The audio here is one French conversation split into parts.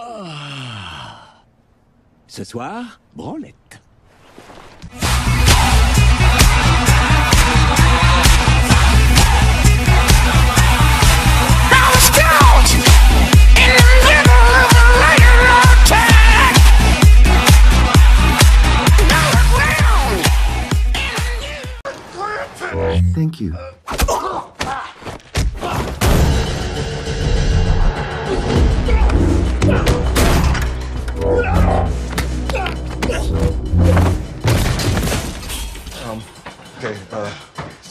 Ah. Ce soir, branlette. Thank you.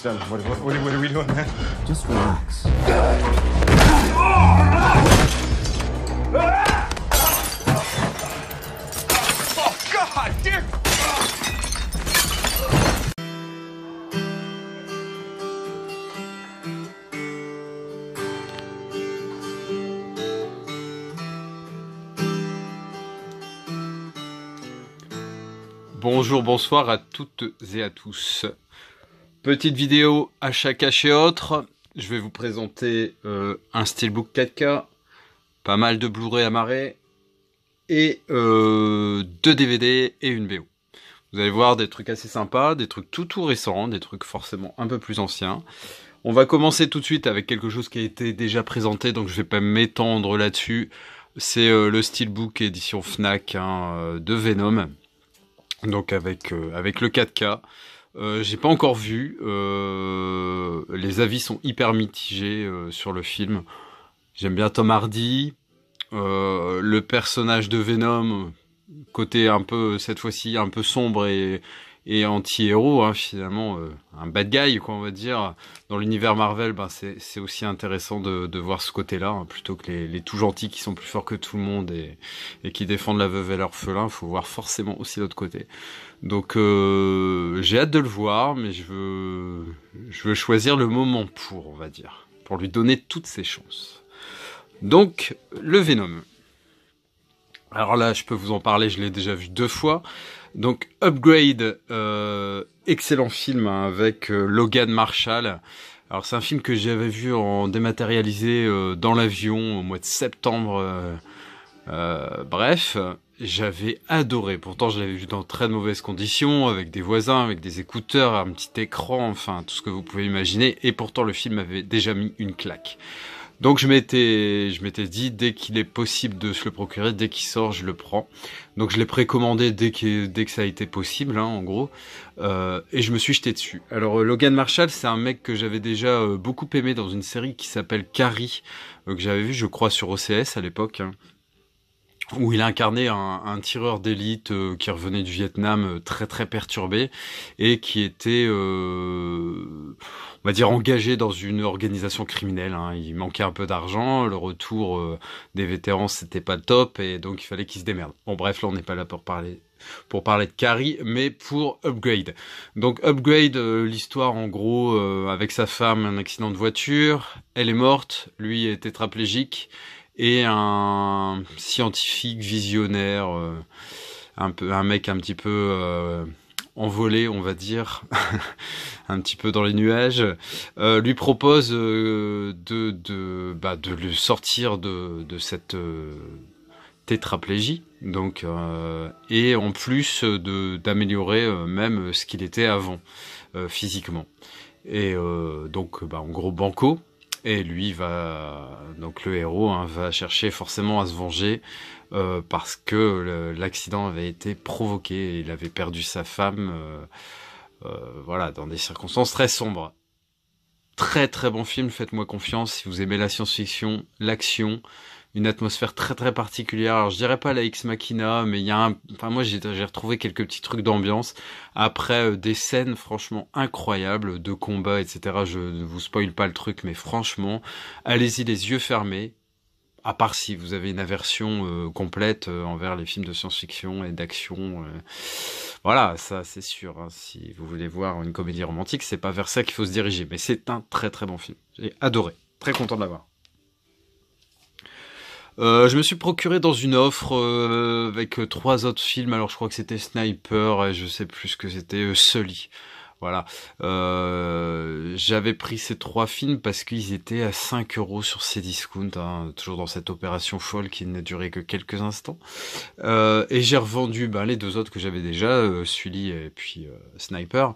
What, what, are we doing, man? Just relax. Bonjour, bonsoir à toutes et à tous. Petite vidéo à chaque et autre. Je vais vous présenter euh, un Steelbook 4K, pas mal de Blu-ray marée, et euh, deux DVD et une BO. Vous allez voir des trucs assez sympas, des trucs tout tout récents, des trucs forcément un peu plus anciens. On va commencer tout de suite avec quelque chose qui a été déjà présenté, donc je ne vais pas m'étendre là-dessus. C'est euh, le Steelbook édition Fnac hein, de Venom, donc avec, avec le 4K. Euh, j'ai pas encore vu. Euh, les avis sont hyper mitigés euh, sur le film. J'aime bien Tom Hardy. le personnage de Venom, côté un peu cette fois-ci un peu sombre et et anti-héros, hein, finalement, euh, un bad guy, quoi, on va dire. Dans l'univers Marvel, ben, c'est aussi intéressant de, de voir ce côté-là, hein, plutôt que les, les, tout gentils qui sont plus forts que tout le monde et, et qui défendent la veuve et l'orphelin, faut voir forcément aussi l'autre côté. Donc euh, j'ai hâte de le voir, mais je veux, je veux choisir le moment pour, on va dire, pour lui donner toutes ses chances. Donc, le Venom. Alors là, je peux vous en parler, je l'ai déjà vu deux fois. Donc Upgrade, euh, excellent film hein, avec euh, Logan Marshall. Alors c'est un film que j'avais vu en dématérialisé euh, dans l'avion au mois de septembre. bref, j'avais adoré. Pourtant je l'avais vu dans très mauvaises conditions, avec des voisins, avec des écouteurs, un petit écran, enfin tout ce que vous pouvez imaginer. Et pourtant le film avait déjà mis une claque. Donc je m'étais, je m'étais dit dès qu'il est possible de se le procurer, dès qu'il sort, je le prends. Donc je l'ai précommandé dès que, dès que ça a été possible, hein, en gros, euh, et je me suis jeté dessus. Alors euh, Logan Marshall, c'est un mec que j'avais déjà euh, beaucoup aimé dans une série qui s'appelle Carrie, que j'avais vu, je crois, sur OCS à l'époque. Hein où il incarnait un, un tireur d'élite euh, qui revenait du Vietnam euh, très très perturbé et qui était, euh, on va dire, engagé dans une organisation criminelle. Hein. Il manquait un peu d'argent, le retour des vétérans c'était pas top et donc il fallait qu'il se démerde. Bon bref, là on n'est pas là pour parler pour parler de Carrie, mais pour Upgrade. Donc Upgrade, l'histoire en gros, avec sa femme, un accident de voiture, elle est morte, lui est tétraplégique, et un scientifique visionnaire, euh, un, mec un petit peu euh, envolé, on va dire, un petit peu dans les nuages, euh, lui propose de, bah, de le sortir de, cette tétraplégie. Donc, et en plus d'améliorer même ce qu'il était avant physiquement. Et donc, bah, en gros, Banco, et lui va, donc le héros, hein, va chercher forcément à se venger euh, parce que l'accident avait été provoqué. il avait perdu sa femme, euh, euh, voilà, dans des circonstances très sombres. Très très bon film, faites-moi confiance. Si vous aimez la science-fiction, l'action, une atmosphère très très particulière. Alors je dirais pas la x Machina, mais il y a un, enfin moi j'ai retrouvé quelques petits trucs d'ambiance. Après euh, des scènes franchement incroyables de combat etc. Je ne vous spoile pas le truc, mais franchement, allez-y les yeux fermés. À part si vous avez une aversion euh, complète euh, envers les films de science-fiction et d'action, voilà, ça c'est sûr. Hein. Si vous voulez voir une comédie romantique, c'est pas vers ça qu'il faut se diriger. Mais c'est un très très bon film. J'ai adoré, très content de l'avoir. Euh, je me suis procuré dans une offre euh, avec euh, trois autres films. Alors je crois que c'était Sniper et je sais plus ce que c'était Sully. Voilà. J'avais pris ces trois films parce qu'ils étaient à 5 euros sur ces discounts. Hein, toujours dans cette opération folle qui n'a duré que quelques instants. et j'ai revendu ben, les deux autres que j'avais déjà, Sully et puis Sniper,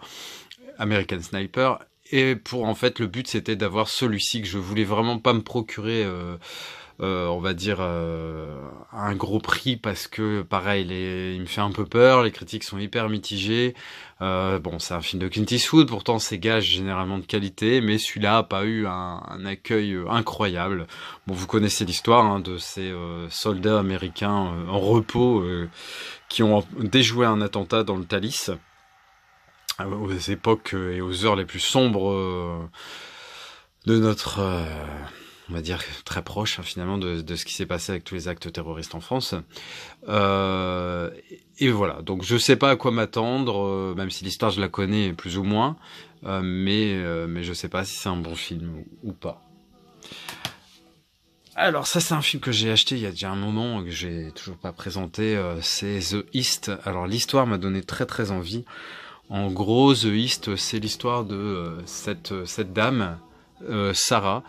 American Sniper. Et pour en fait, le but c'était d'avoir celui-ci que je voulais vraiment pas me procurer euh, on va dire, euh, un gros prix parce que, pareil, il me fait un peu peur, les critiques sont hyper mitigées. Euh, bon, c'est un film de Clint Eastwood, pourtant c'est gage généralement de qualité, mais celui-là n'a pas eu un, accueil incroyable. Bon, vous connaissez l'histoire hein, de ces soldats américains en repos qui ont déjoué un attentat dans le Thalys aux époques et aux heures les plus sombres de notre on va dire, très proche hein, finalement de, ce qui s'est passé avec tous les actes terroristes en France. Euh, et voilà, donc je sais pas à quoi m'attendre, euh, même si l'histoire je la connais plus ou moins, euh, mais, mais je sais pas si c'est un bon film ou, pas. Alors ça c'est un film que j'ai acheté il y a déjà un moment que j'ai toujours pas présenté, c'est The East. Alors l'histoire m'a donné très très envie. En gros, The East, c'est l'histoire de cette, cette dame euh, Sarah,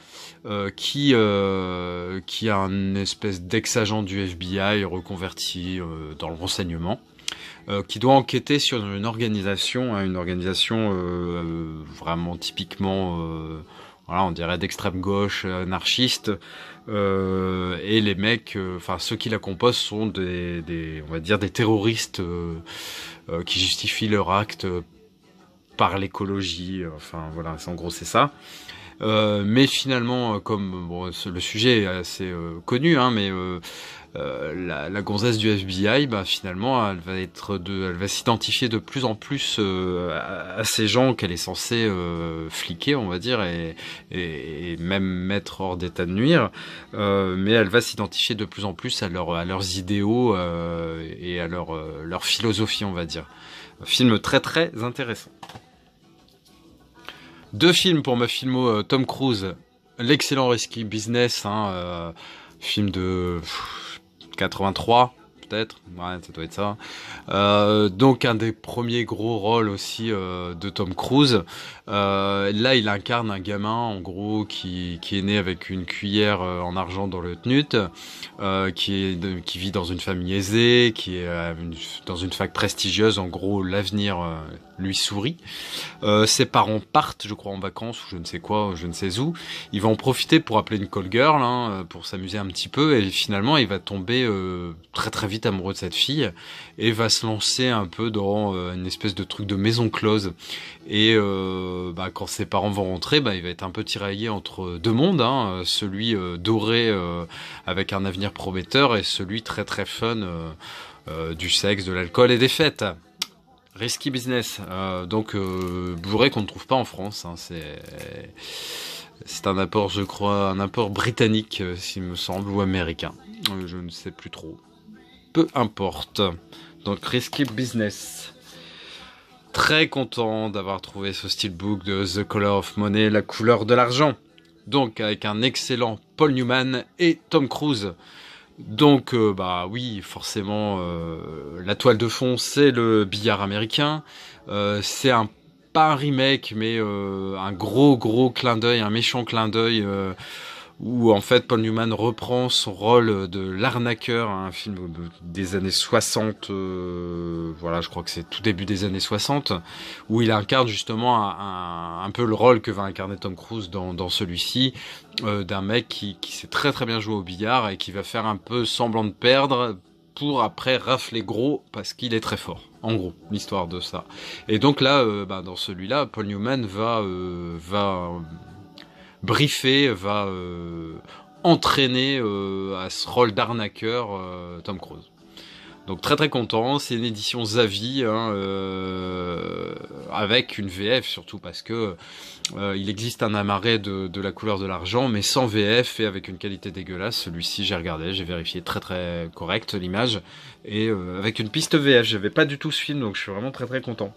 euh, qui, euh, qui a un espèce d'ex-agent du FBI reconverti euh, dans le renseignement, qui doit enquêter sur une organisation, hein, une organisation vraiment typiquement, voilà, on dirait d'extrême gauche, anarchiste, et les mecs, enfin ceux qui la composent sont des, des on va dire des terroristes qui justifient leur acte par l'écologie, enfin voilà, en gros c'est ça. Euh, mais finalement, euh, comme bon, le sujet est assez euh, connu, hein, mais la, la, gonzesse du FBI, bah, finalement, elle va être, elle va s'identifier de plus en plus à, ces gens qu'elle est censée fliquer, on va dire, et, et, même mettre hors d'état de nuire. mais elle va s'identifier de plus en plus à, à leurs idéaux et à leur, leur philosophie, on va dire. Un film très très intéressant. Deux films pour ma filmo euh, Tom Cruise. L'excellent Risky Business, hein, euh, film de 83 être Ouais, ça doit être ça. Euh, donc un des premiers gros rôles aussi euh, de Tom Cruise. Euh, là, il incarne un gamin en gros qui, qui est né avec une cuillère en argent dans le tenute, qui est qui vit dans une famille aisée, qui est dans une fac prestigieuse. En gros, l'avenir lui sourit. ses parents partent, je crois, en vacances ou je ne sais quoi, je ne sais où. Il va en profiter pour appeler une call girl, hein, pour s'amuser un petit peu. Et finalement, il va tomber très très vite amoureux de cette fille et va se lancer un peu dans euh, une espèce de truc de maison close. Et euh, bah, quand ses parents vont rentrer, bah, il va être un peu tiraillé entre deux mondes, hein, celui euh, doré avec un avenir prometteur et celui très très fun du sexe, de l'alcool et des fêtes. Risky business. donc bourré qu'on ne trouve pas en France. Hein, c'est un apport, je crois, un apport britannique, s'il me semble, ou américain. Je ne sais plus trop peu importe. Donc risky business. Très content d'avoir trouvé ce steelbook de The Color of Money, la couleur de l'argent. Donc avec un excellent Paul Newman et Tom Cruise. Donc euh, bah oui, forcément euh, la toile de fond c'est le billard américain. Euh, c'est un pas un remake mais un gros gros clin d'œil, un méchant clin d'œil où en fait Paul Newman reprend son rôle de l'arnaqueur, hein, un film des années 60, euh, voilà, je crois que c'est tout début des années 60, où il incarne justement un, peu le rôle que va incarner Tom Cruise dans, celui-ci, euh, d'un mec qui, qui sait très très bien jouer au billard et qui va faire un peu semblant de perdre pour après rafler gros parce qu'il est très fort. En gros, l'histoire de ça. Et donc là, euh, bah, dans celui-là, Paul Newman va, va briefé, va euh, entraîner euh, à ce rôle d'arnaqueur euh, Tom Cruise. Donc très très content, c'est une édition Zavi hein, avec une VF surtout parce que il existe un amarré de, la couleur de l'argent mais sans VF et avec une qualité dégueulasse. Celui-ci j'ai regardé, j'ai vérifié très très correct l'image et avec une piste VF. J'avais pas du tout ce film donc je suis vraiment très très content.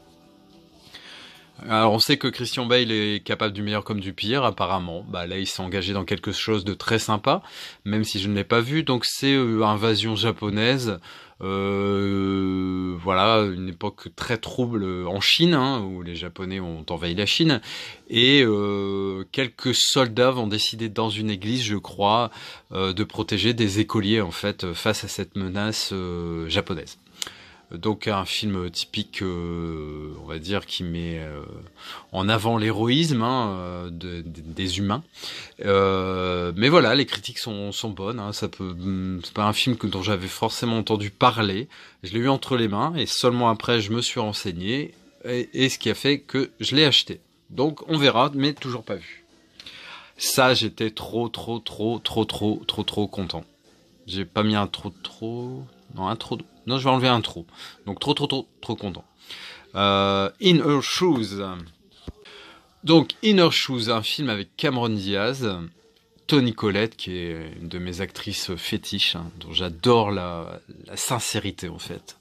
Alors on sait que Christian Bale est capable du meilleur comme du pire apparemment. Bah là il s'est engagé dans quelque chose de très sympa, même si je ne l'ai pas vu. Donc c'est euh, invasion japonaise. Euh, voilà, une époque très trouble en Chine, hein, où les Japonais ont envahi la Chine, et euh, quelques soldats vont décider dans une église, je crois, de protéger des écoliers en fait face à cette menace japonaise. Donc un film typique, euh, on va dire, qui met euh, en avant l'héroïsme hein, euh, des humains. mais voilà, les critiques sont, bonnes. Hein. ça peut, mm, c'est pas un film dont j'avais forcément entendu parler. Je l'ai eu entre les mains et seulement après je me suis renseigné et, et ce qui a fait que je l'ai acheté. Donc on verra, mais toujours pas vu. Ça, j'étais trop, trop, trop, trop, trop, trop, trop content. J'ai pas mis un trop, trop, non un trop. Non, je vais enlever un trop. Donc trop, trop, trop, trop content. Euh, In Her Shoes. Donc In Her Shoes, un film avec Cameron Diaz, Tony Collette, qui est une de mes actrices fétiches, hein, dont j'adore la, sincérité en fait.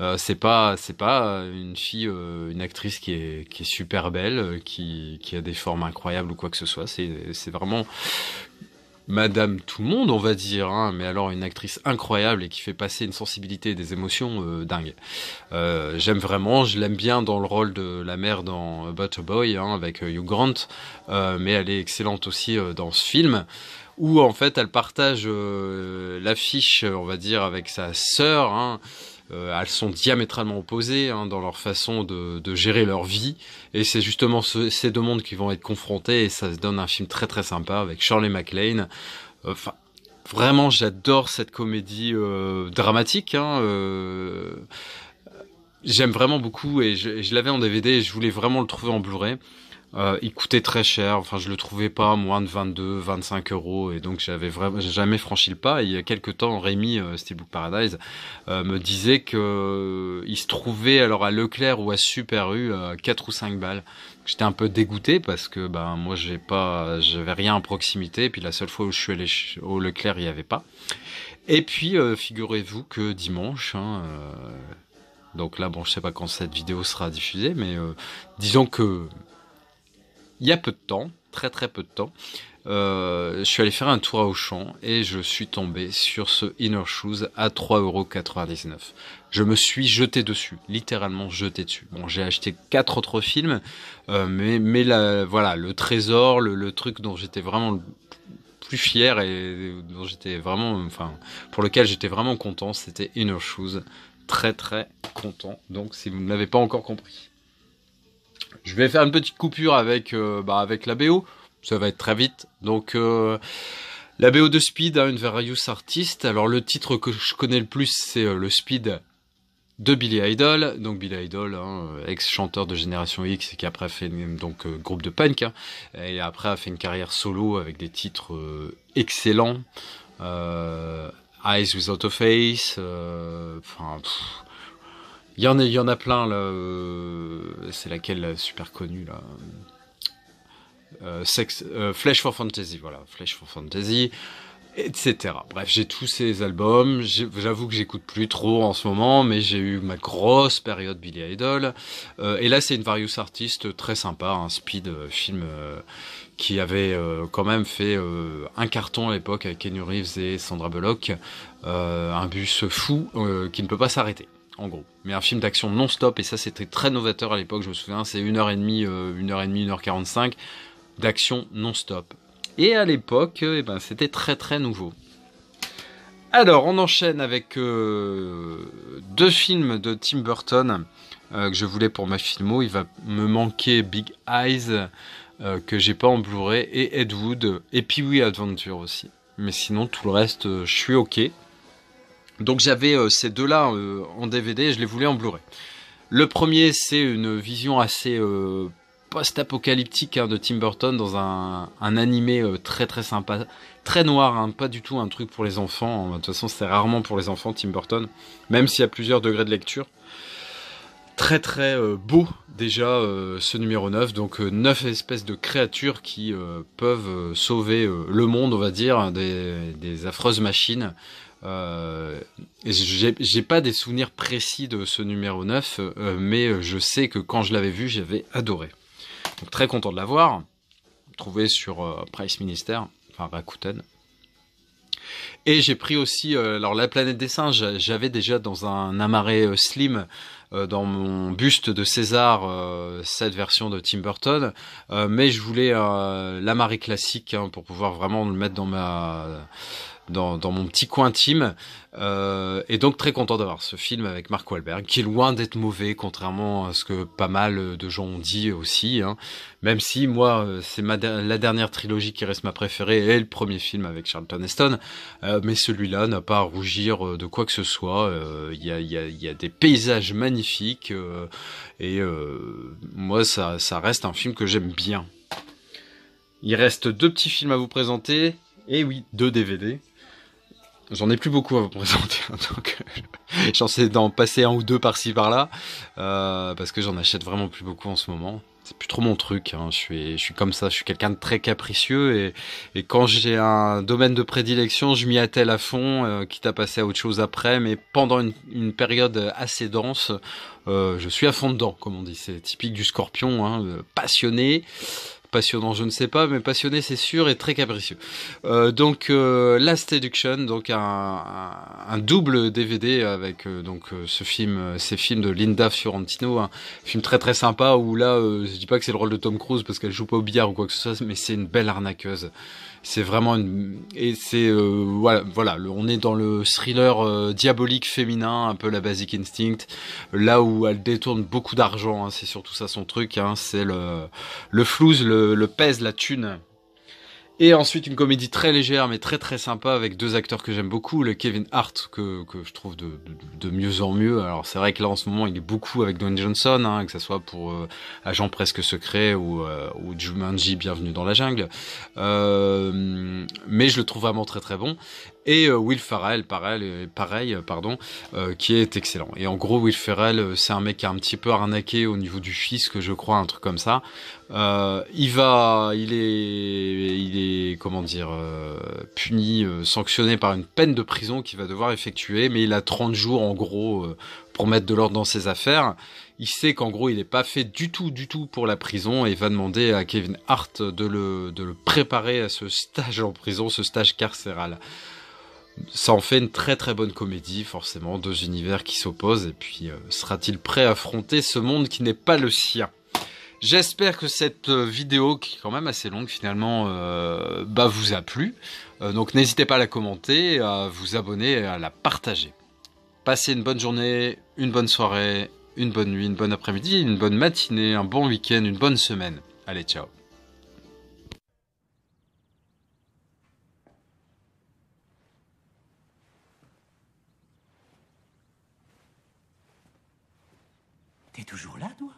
Euh, c'est pas c'est pas une fille, euh, une actrice qui est, super belle, qui, a des formes incroyables ou quoi que ce soit. C'est c'est vraiment Madame Tout le Monde, on va dire, hein, mais alors une actrice incroyable et qui fait passer une sensibilité et des émotions euh, dingues. Euh, j'aime vraiment, je l'aime bien dans le rôle de la mère dans Butter Boy, hein, avec euh, Hugh Grant, mais elle est excellente aussi dans ce film où en fait elle partage l'affiche, on va dire, avec sa sœur. Hein, euh, elles sont diamétralement opposées hein, dans leur façon de, gérer leur vie. Et c'est justement ces deux mondes qui vont être confrontés et ça se donne un film très très sympa avec Shirley MacLaine. Enfin, vraiment, j'adore cette comédie euh, dramatique. Hein, euh, j'aime vraiment beaucoup et je, je l'avais en DVD et je voulais vraiment le trouver en Blu-ray. Euh, il coûtait très cher. Enfin, je le trouvais pas moins de 22, 25 euros. Et donc, j'avais vraiment, jamais franchi le pas. Et il y a quelques temps, Rémi, euh, Steelbook Paradise, euh, me disait que euh, il se trouvait alors à Leclerc ou à Super U quatre 4 ou 5 balles. J'étais un peu dégoûté parce que, ben, moi, j'ai pas, j'avais rien à proximité. Et puis, la seule fois où je suis allé au Leclerc, il y avait pas. Et puis, figurez-vous que dimanche, hein, donc là, bon, je sais pas quand cette vidéo sera diffusée, mais disons que il y a peu de temps, très très peu de temps, euh, je suis allé faire un tour à Auchan et je suis tombé sur ce Inner Shoes à 3,99€. Je me suis jeté dessus, littéralement jeté dessus. Bon, j'ai acheté quatre autres films, euh, mais, voilà, le trésor, le, truc dont j'étais vraiment le plus fier et dont j'étais vraiment, enfin, pour lequel j'étais vraiment content, c'était Inner Shoes. Très très content. Donc, si vous ne l'avez pas encore compris. Je vais faire une petite coupure avec, euh, bah, avec la BO. Ça va être très vite. Donc, euh, la BO de Speed, a hein, une various artist. Alors, le titre que je connais le plus, c'est euh, le Speed de Billy Idol. Donc, Billy Idol, hein, ex-chanteur de Génération X et qui après fait donc groupe de punk. Hein, et après a fait une carrière solo avec des titres excellents. Eyes Without a Face. Enfin, il y, en a, il y en a plein, là. Euh, c'est laquelle super connue, là euh, sex, euh, Flash for Fantasy, voilà, Flash for Fantasy, etc. Bref, j'ai tous ces albums. J'avoue que j'écoute plus trop en ce moment, mais j'ai eu ma grosse période Billy Idol. Euh, et là, c'est une Various Artist très sympa, un speed film qui avait quand même fait un carton à l'époque avec Kenny Reeves et Sandra Bullock. un bus fou qui ne peut pas s'arrêter en gros. Mais un film d'action non-stop, et ça c'était très novateur à l'époque, je me souviens, c'est 1h30, 1h30, 1h45 d'action non-stop. Et à l'époque, euh, eh ben, c'était très très nouveau. Alors, on enchaîne avec euh, deux films de Tim Burton euh, que je voulais pour ma filmo. Il va me manquer Big Eyes, que j'ai pas en Blu-ray, et Ed Wood, et Pee Wee Adventure aussi. Mais sinon, tout le reste, je suis OK. Donc j'avais euh, ces deux-là euh, en DVD et je les voulais en Blu-ray. Le premier, c'est une vision assez euh, post-apocalyptique hein, de Tim Burton dans un, un animé très très sympa, très noir, hein, pas du tout un truc pour les enfants. De toute façon, c'est rarement pour les enfants Tim Burton, même s'il y a plusieurs degrés de lecture. Très très beau déjà ce numéro 9, donc 9 espèces de créatures qui peuvent sauver le monde, on va dire, hein, des affreuses machines euh, j'ai pas des souvenirs précis de ce numéro 9, euh, mais je sais que quand je l'avais vu, j'avais adoré. Donc très content de l'avoir, trouvé sur euh, Price Minister, enfin Rakuten. Et j'ai pris aussi, euh, alors la planète des singes, j'avais déjà dans un amarré euh, slim euh, dans mon buste de César cette version de Tim Burton, mais je voulais l'amarré classique hein, pour pouvoir vraiment le mettre dans ma dans, dans, mon petit coin intime. et donc très content d'avoir ce film avec Mark Wahlberg, qui est loin d'être mauvais, contrairement à ce que pas mal de gens ont dit aussi. Hein. Même si moi, c'est la dernière trilogie qui reste ma préférée et le premier film avec Charlton Heston. Euh, mais celui-là n'a pas à rougir euh, de quoi que ce soit. Il euh, y, a, des paysages magnifiques et moi ça, reste un film que j'aime bien. Il reste deux petits films à vous présenter et eh oui deux DVD. J'en ai plus beaucoup à vous présenter, donc j'en sais d'en passer un ou deux par-ci par-là, parce que j'en achète vraiment plus beaucoup en ce moment c'est plus trop mon truc. Hein. Je, suis, je suis comme ça, je suis quelqu'un de très capricieux et, et quand j'ai un domaine de prédilection, je m'y attelle à fond, euh, quitte à passer à autre chose après. Mais pendant une, période assez dense, euh, je suis à fond dedans, comme on dit. C'est typique du scorpion, hein, passionné passionnant, je ne sais pas, mais passionné c'est sûr et très capricieux. Euh, donc euh, Last Seduction, donc un, double DVD avec euh, donc ce film, ces films de Linda Fiorentino, un film très très sympa où là, je dis pas que c'est le rôle de Tom Cruise parce qu'elle joue pas au billard ou quoi que ce soit, mais c'est une belle arnaqueuse c'est vraiment et c'est euh, voilà, voilà on est dans le thriller euh, diabolique féminin, un peu la Basic Instinct, là où elle détourne beaucoup d'argent. Hein, c'est surtout ça son truc. Hein, c'est le le flouze, le, le pèse, la thune. Et ensuite une comédie très légère mais très très sympa avec deux acteurs que j'aime beaucoup, le Kevin Hart que, que je trouve de, de, mieux en mieux. Alors c'est vrai que là en ce moment il est beaucoup avec Dwayne Johnson, hein, que ce soit pour euh, Agent Presque Secret ou, euh, ou, Jumanji Bienvenue dans la Jungle. Euh, mais je le trouve vraiment très très bon et euh, Will Ferrell pareil, pareil euh, pardon euh, qui est excellent et en gros Will Ferrell c'est un mec qui a un petit peu arnaqué au niveau du fisc je crois un truc comme ça il va il est il est comment dire puni sanctionné par une peine de prison qu'il va devoir effectuer mais il a 30 jours en gros pour mettre de l'ordre dans ses affaires il sait qu'en gros il n'est pas fait du tout du tout pour la prison et va demander à Kevin Hart de le, de le préparer à ce stage en prison, ce stage carcéral ça en fait une très très bonne comédie, forcément, deux univers qui s'opposent, et puis euh, sera-t-il prêt à affronter ce monde qui n'est pas le sien J'espère que cette euh, vidéo, qui est quand même assez longue finalement, euh, bah, vous a plu. donc n'hésitez pas à la commenter, à vous abonner et à la partager. Passez une bonne journée, une bonne soirée, une bonne nuit, une bonne après-midi, une bonne matinée, un bon week-end, une bonne semaine. Allez, ciao toujours là, toi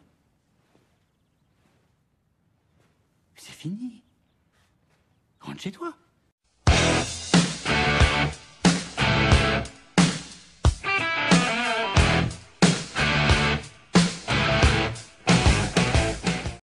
C'est fini. Rentre chez toi.